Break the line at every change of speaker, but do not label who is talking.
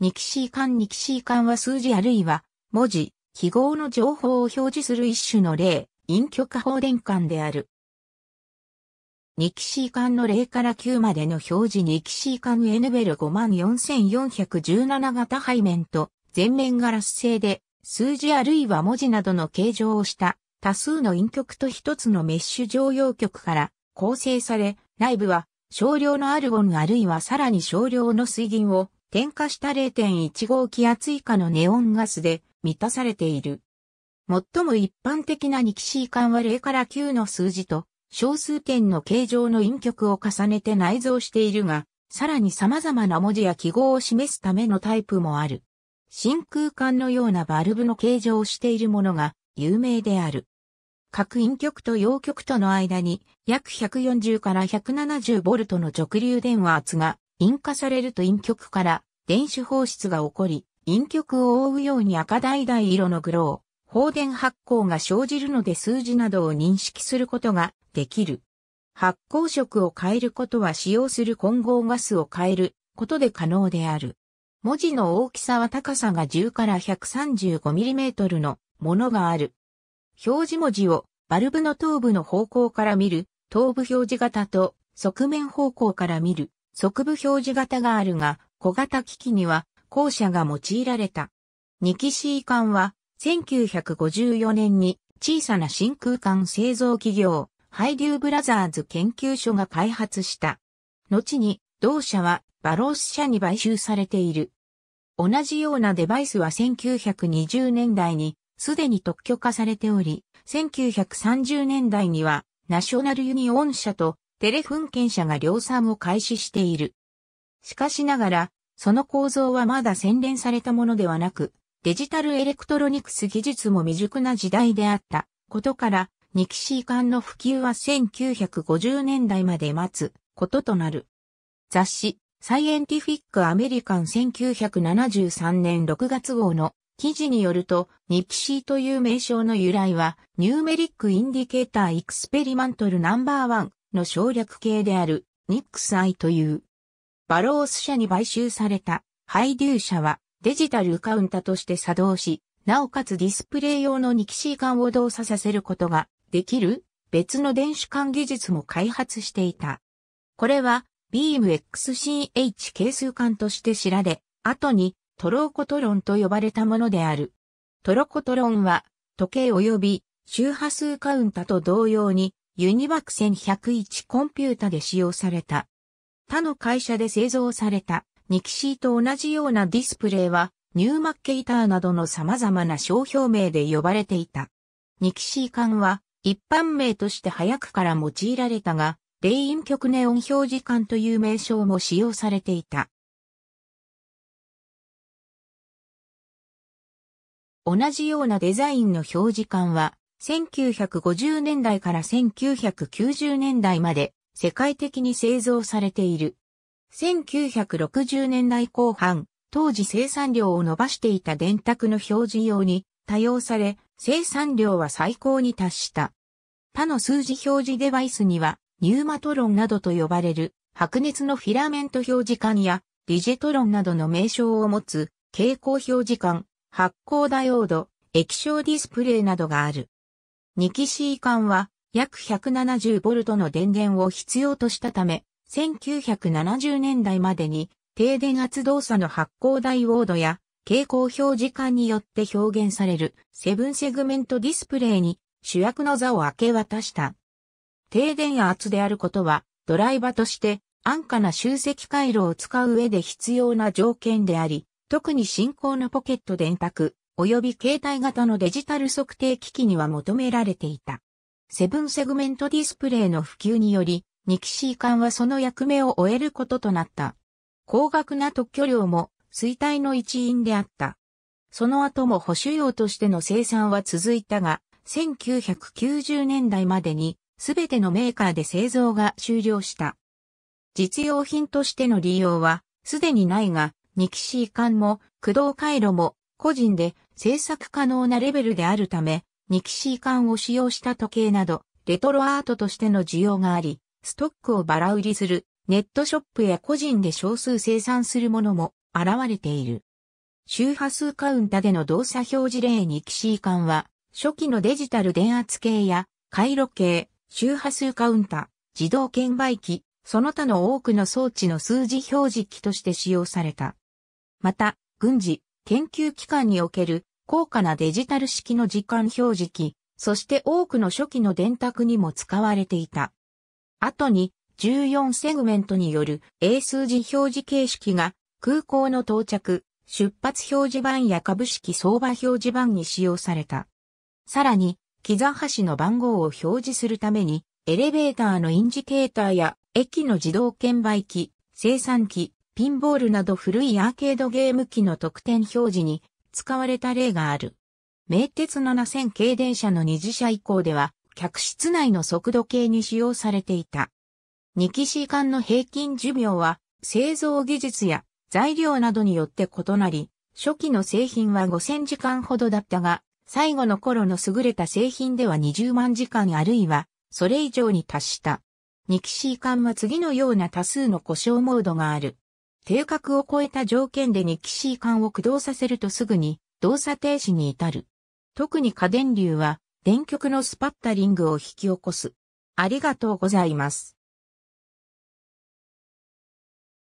ニキシー管ニキシー管は数字あるいは文字、記号の情報を表示する一種の例、陰極放電管である。ニキシー管の0から9までの表示ニキシー管 N ベル54417型背面と全面ガラス製で数字あるいは文字などの形状をした多数の陰極と一つのメッシュ常用極から構成され内部は少量のアルゴンあるいはさらに少量の水銀を点火した0 1号気圧以下のネオンガスで満たされている。最も一般的なニキシー管は0から9の数字と小数点の形状の陰極を重ねて内蔵しているが、さらに様々な文字や記号を示すためのタイプもある。真空管のようなバルブの形状をしているものが有名である。各陰極と陽極との間に約140から170ボルトの直流電圧が引火されると陰極から電子放出が起こり、陰極を覆うように赤橙色のグロー、放電発光が生じるので数字などを認識することができる。発光色を変えることは使用する混合ガスを変えることで可能である。文字の大きさは高さが10から 135mm のものがある。表示文字をバルブの頭部の方向から見る、頭部表示型と側面方向から見る側部表示型があるが、小型機器には後者が用いられた。2機 C 艦は1954年に小さな真空管製造企業、ハイデューブラザーズ研究所が開発した。後に同社はバロース社に買収されている。同じようなデバイスは1920年代にすでに特許化されており、1930年代にはナショナルユニオン社とテレフン検査が量産を開始している。しかしながら、その構造はまだ洗練されたものではなく、デジタルエレクトロニクス技術も未熟な時代であったことから、ニキシー管の普及は1950年代まで待つこととなる。雑誌、サイエンティフィック・アメリカン1973年6月号の記事によると、ニキシーという名称の由来は、ニューメリック・インディケーター・エクスペリマントルナンバーワンの省略形であるニックスイという。バロース社に買収されたハイデュー社はデジタルカウンタとして作動し、なおかつディスプレイ用のニキシー管を動作させることができる別の電子管技術も開発していた。これはビーム XCH 係数管として知られ、後にトローコトロンと呼ばれたものである。トロコトロンは時計及び周波数カウンタと同様にユニバク1101コンピュータで使用された。他の会社で製造されたニキシーと同じようなディスプレイはニューマッケイターなどの様々な商標名で呼ばれていた。ニキシー管は一般名として早くから用いられたが、レイン曲ネオン表示管という名称も使用されていた。同じようなデザインの表示管は1950年代から1990年代まで世界的に製造されている。1960年代後半、当時生産量を伸ばしていた電卓の表示用に多用され、生産量は最高に達した。他の数字表示デバイスには、ニューマトロンなどと呼ばれる白熱のフィラメント表示管やディジェトロンなどの名称を持つ蛍光表示管、発光ダイオード、液晶ディスプレイなどがある。2機 C 管は約 170V の電源を必要としたため、1970年代までに低電圧動作の発光ダイオードや蛍光表示管によって表現されるセブンセグメントディスプレイに主役の座を明け渡した。低電圧であることはドライバとして安価な集積回路を使う上で必要な条件であり、特に進行のポケット電卓、及び携帯型のデジタル測定機器には求められていた。セブンセグメントディスプレイの普及により、ニキシー艦はその役目を終えることとなった。高額な特許料も衰退の一因であった。その後も保守用としての生産は続いたが、1990年代までに全てのメーカーで製造が終了した。実用品としての利用はすでにないが、ニキシー艦も駆動回路も個人で制作可能なレベルであるため、ニキシー管を使用した時計など、レトロアートとしての需要があり、ストックをバラ売りするネットショップや個人で少数生産するものも現れている。周波数カウンタでの動作表示例ニキシー管は、初期のデジタル電圧計や回路計、周波数カウンタ、自動券売機、その他の多くの装置の数字表示機として使用された。また、軍事、研究機関における高価なデジタル式の時間表示機、そして多くの初期の電卓にも使われていた。後に14セグメントによる英数字表示形式が空港の到着、出発表示板や株式相場表示板に使用された。さらに、木座橋の番号を表示するために、エレベーターのインジケーターや、駅の自動券売機、生産機、ピンボールなど古いアーケードゲーム機の特典表示に使われた例がある。名鉄7000系電車の二次車以降では、客室内の速度計に使用されていた。2機 C 間の平均寿命は、製造技術や材料などによって異なり、初期の製品は5000時間ほどだったが、最後の頃の優れた製品では20万時間あるいは、それ以上に達した。2機 C 間は次のような多数の故障モードがある。定格を超えた条件で2騎士間を駆動させるとすぐに動作停止に至る。特に過電流は電極のスパッタリングを引き起こす。ありがとうございます。